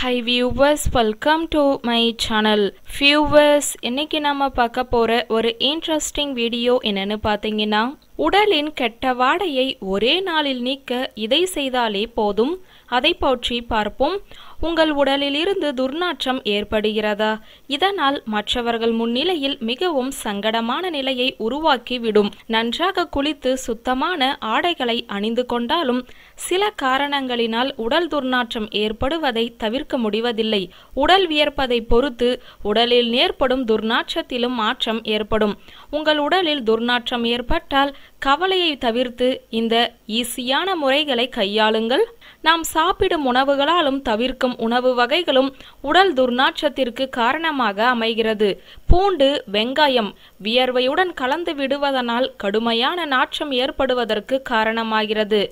high viewers welcome to my channel ஃபியூவர்ஸ் இன்னைக்கு நம்ம பார்க்க போகிற ஒரு இன்ட்ரெஸ்டிங் வீடியோ என்னென்னு பார்த்தீங்கன்னா உடலின் கெட்ட வாடையை ஒரே நாளில் நீக்க இதை செய்தாலே போதும் அதை பற்றி பார்ப்போம் உங்கள் உடலில் இருந்து துர்நாற்றம் ஏற்படுகிறதா இதனால் மற்றவர்கள் முன்னிலையில் மிகவும் சங்கடமான நிலையை உருவாக்கிவிடும் நன்றாக குளித்து சுத்தமான ஆடைகளை அணிந்து கொண்டாலும் சில காரணங்களினால் உடல் துர்நாற்றம் ஏற்படுவதை தவிர்க்க முடிவதில்லை உடல் வியர்ப்பதை பொறுத்து உடலில் ஏற்படும் துர்நாற்றத்திலும் மாற்றம் ஏற்படும் உங்கள் உடலில் துர்நாற்றம் ஏற்பட்டால் கவலையை தவிர்த்து இந்த ஈஸியான முறைகளை கையாளுங்கள் நாம் சாப்பிடும் உணவுகளாலும் தவிர்க்கும் உணவு வகைகளும் உடல் துர்நாற்றத்திற்கு காரணமாக அமைகிறது பூண்டு வெங்காயம் வியர்வையுடன் கலந்து விடுவதனால் கடுமையான நாற்றம் ஏற்படுவதற்கு காரணமாகிறது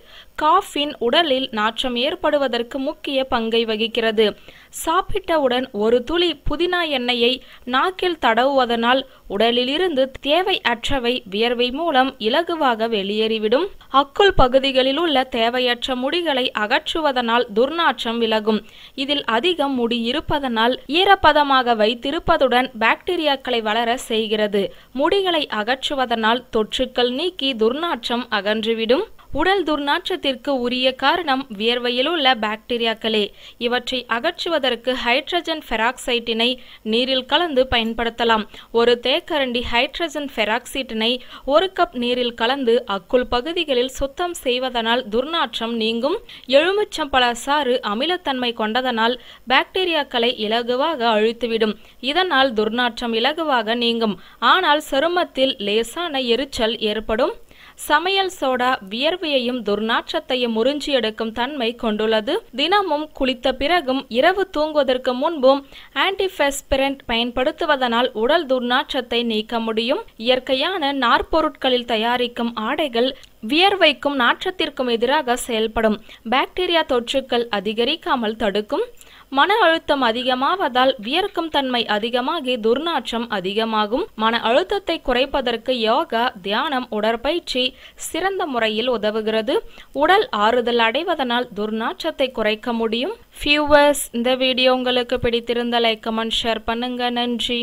காஃபின் உடலில் நாற்றம் ஏற்படுவதற்கு முக்கிய பங்கை வகிக்கிறது சாப்பிட்டவுடன் ஒரு துளி புதினா எண்ணெயை நாக்கில் தடவுவதனால் உடலிலிருந்து தேவை அற்றவை வியர்வை மூலம் இலகுவாக வெளியேறிவிடும் அக்குள் பகுதிகளில் உள்ள தேவையற்ற முடிகளை அகற்றுவதனால் துர்நாற்றம் விலகும் இதில் அதிகம் முடி இருப்பதனால் ஈரப்பதமாக வைத்திருப்பதுடன் பாக்டீரியாக்களை வளர செய்கிறது முடிகளை அகற்றுவதனால் தொற்றுக்கள் நீக்கி துர்நாற்றம் அகன்றுவிடும் உடல் துர்நாற்றத்திற்கு உரிய காரணம் வியர்வையில் உள்ள பாக்டீரியாக்களே இவற்றை அகற்றுவதற்கு ஹைட்ரஜன் ஃபெராக்சைட்டினை நீரில் கலந்து பயன்படுத்தலாம் ஒரு தேக்கரண்டி ஹைட்ரஜன் ஃபெராக்சைட்டினை ஒரு கப் நீரில் கலந்து அக்குள் பகுதிகளில் சுத்தம் செய்வதனால் துர்நாற்றம் நீங்கும் எலுமிச்சம்பழ சாறு அமிலத்தன்மை கொண்டதனால் பாக்டீரியாக்களை இலகுவாக அழித்துவிடும் இதனால் துர்நாற்றம் இலகுவாக நீங்கும் ஆனால் சருமத்தில் லேசான எரிச்சல் ஏற்படும் சமையல் சோடா வியர்வையையும் துர்நாற்றத்தையும் உறிஞ்சி எடுக்கும் தன்மை கொண்டுள்ளது தினமும் குளித்த பிறகும் இரவு தூங்குவதற்கு முன்பும் ஆன்டிபெஸ்பிரண்ட் பயன்படுத்துவதனால் உடல் துர்நாற்றத்தை நீக்க முடியும் இயற்கையான நாற்பொருட்களில் தயாரிக்கும் ஆடைகள் வியர்வைக்கும் நாற்றத்திற்கும் எதிராக செயல்படும் பாக்டீரியா தொற்றுக்கள் அதிகரிக்காமல் தடுக்கும் மன அழுத்தம் அதிகமாவதால் வியர்க்கும் தன்மை அதிகமாகி துர்நாற்றம் அதிகமாகும் மன அழுத்தத்தை குறைப்பதற்கு யோகா தியானம் உடற்பயிற்சி சிறந்த முறையில் உதவுகிறது உடல் ஆறுதல் அடைவதனால் துர்நாற்றத்தை குறைக்க முடியும் ஃபியூவர்ஸ் இந்த வீடியோ உங்களுக்கு பிடித்திருந்த லைக் கமெண்ட் ஷேர் பண்ணுங்க நன்றி